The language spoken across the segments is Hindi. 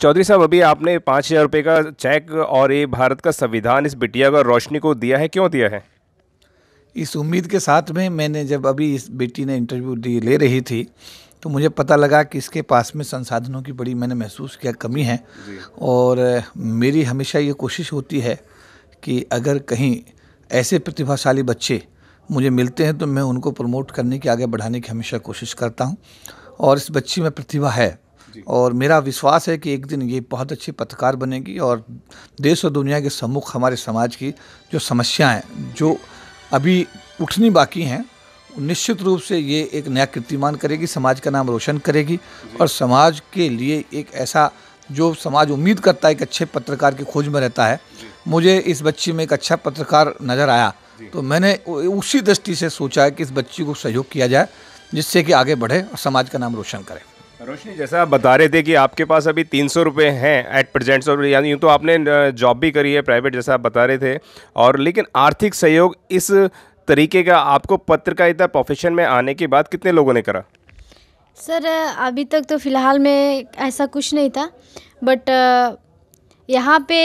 चौधरी साहब अभी आपने पाँच हज़ार रुपये का चेक और ये भारत का संविधान इस बिटिया का रोशनी को दिया है क्यों दिया है इस उम्मीद के साथ में मैंने जब अभी इस बेटी ने इंटरव्यू दी ले रही थी तो मुझे पता लगा कि इसके पास में संसाधनों की बड़ी मैंने महसूस किया कमी है और मेरी हमेशा ये कोशिश होती है कि अगर कहीं ऐसे प्रतिभाशाली बच्चे मुझे मिलते हैं तो मैं उनको प्रमोट करने की आगे बढ़ाने की हमेशा कोशिश करता हूँ और इस बच्ची में प्रतिभा है और मेरा विश्वास है कि एक दिन ये बहुत अच्छी पत्रकार बनेगी और देश और दुनिया के सम्मुख हमारे समाज की जो समस्याएं जो अभी उठनी बाकी हैं निश्चित रूप से ये एक नया कीर्तिमान करेगी समाज का नाम रोशन करेगी और समाज के लिए एक ऐसा जो समाज उम्मीद करता है एक अच्छे पत्रकार की खोज में रहता है मुझे इस बच्ची में एक अच्छा पत्रकार नज़र आया तो मैंने उसी दृष्टि से सोचा कि इस बच्ची को सहयोग किया जाए जिससे कि आगे बढ़े और समाज का नाम रोशन करें रोशनी जैसा आप बता रहे थे कि आपके पास अभी तीन सौ रुपये हैं एट प्रेजेंट और यानी यूँ तो आपने जॉब भी करी है प्राइवेट जैसा आप बता रहे थे और लेकिन आर्थिक सहयोग इस तरीके का आपको पत्रकारिता प्रोफेशन में आने के बाद कितने लोगों ने करा सर अभी तक तो फ़िलहाल में ऐसा कुछ नहीं था बट यहाँ पे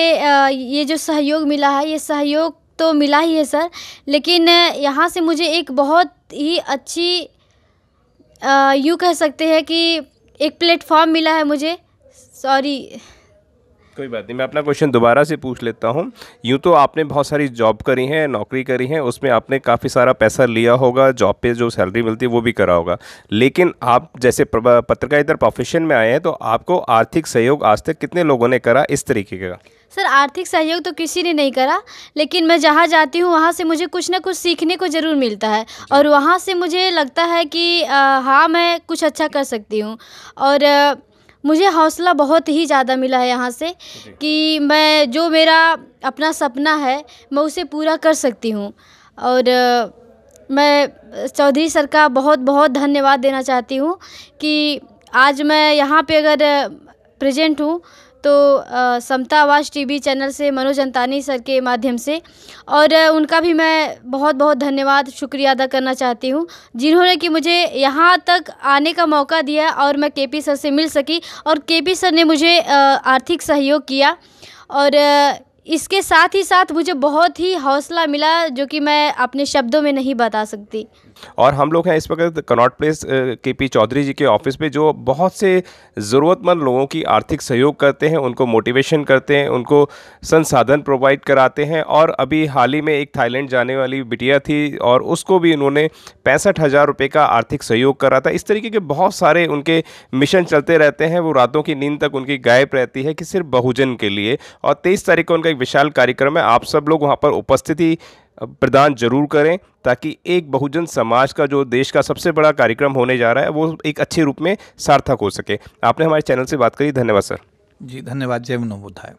ये जो सहयोग मिला है ये सहयोग तो मिला ही है सर लेकिन यहाँ से मुझे एक बहुत ही अच्छी यूँ कह सकते हैं कि एक प्लेटफॉर्म मिला है मुझे सॉरी कोई बात नहीं मैं अपना क्वेश्चन दोबारा से पूछ लेता हूँ यूँ तो आपने बहुत सारी जॉब करी है नौकरी करी है उसमें आपने काफ़ी सारा पैसा लिया होगा जॉब पे जो सैलरी मिलती है वो भी करा होगा लेकिन आप जैसे पत्रकारिता प्रोफेशन में आए हैं तो आपको आर्थिक सहयोग आज तक कितने लोगों ने करा इस तरीके का सर आर्थिक सहयोग तो किसी ने नहीं करा लेकिन मैं जहाँ जाती हूँ वहाँ से मुझे कुछ ना कुछ सीखने को ज़रूर मिलता है और वहाँ से मुझे लगता है कि हाँ मैं कुछ अच्छा कर सकती हूँ और मुझे हौसला बहुत ही ज़्यादा मिला है यहाँ से कि मैं जो मेरा अपना सपना है मैं उसे पूरा कर सकती हूँ और मैं चौधरी सर का बहुत बहुत धन्यवाद देना चाहती हूँ कि आज मैं यहाँ पे अगर प्रेजेंट हूँ तो समता आवाज़ टीवी चैनल से मनोज अंतानी सर के माध्यम से और उनका भी मैं बहुत बहुत धन्यवाद शुक्रिया अदा करना चाहती हूँ जिन्होंने कि मुझे यहाँ तक आने का मौका दिया और मैं के पी सर से मिल सकी और के पी सर ने मुझे आर्थिक सहयोग किया और इसके साथ ही साथ मुझे बहुत ही हौसला मिला जो कि मैं अपने शब्दों में नहीं बता सकती और हम लोग हैं इस वक्त कनॉट प्लेस के पी चौधरी जी के ऑफिस में जो बहुत से ज़रूरतमंद लोगों की आर्थिक सहयोग करते हैं उनको मोटिवेशन करते हैं उनको संसाधन प्रोवाइड कराते हैं और अभी हाल ही में एक थाईलैंड जाने वाली बिटिया थी और उसको भी उन्होंने पैंसठ हज़ार रुपये का आर्थिक सहयोग करा था इस तरीके के बहुत सारे उनके मिशन चलते रहते हैं वो रातों की नींद तक उनकी गायब रहती है कि सिर्फ बहुजन के लिए और तेईस तारीख को उनका एक विशाल कार्यक्रम है आप सब लोग वहाँ पर उपस्थिति प्रदान जरूर करें ताकि एक बहुजन समाज का जो देश का सबसे बड़ा कार्यक्रम होने जा रहा है वो एक अच्छे रूप में सार्थक हो सके आपने हमारे चैनल से बात करी धन्यवाद सर जी धन्यवाद जय मनोबुद्धाय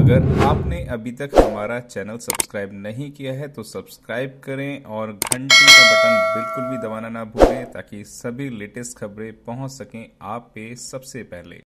अगर आपने अभी तक हमारा चैनल सब्सक्राइब नहीं किया है तो सब्सक्राइब करें और घंटी का बटन बिल्कुल भी दबाना ना भूलें ताकि सभी लेटेस्ट खबरें पहुंच सकें आप पे सबसे पहले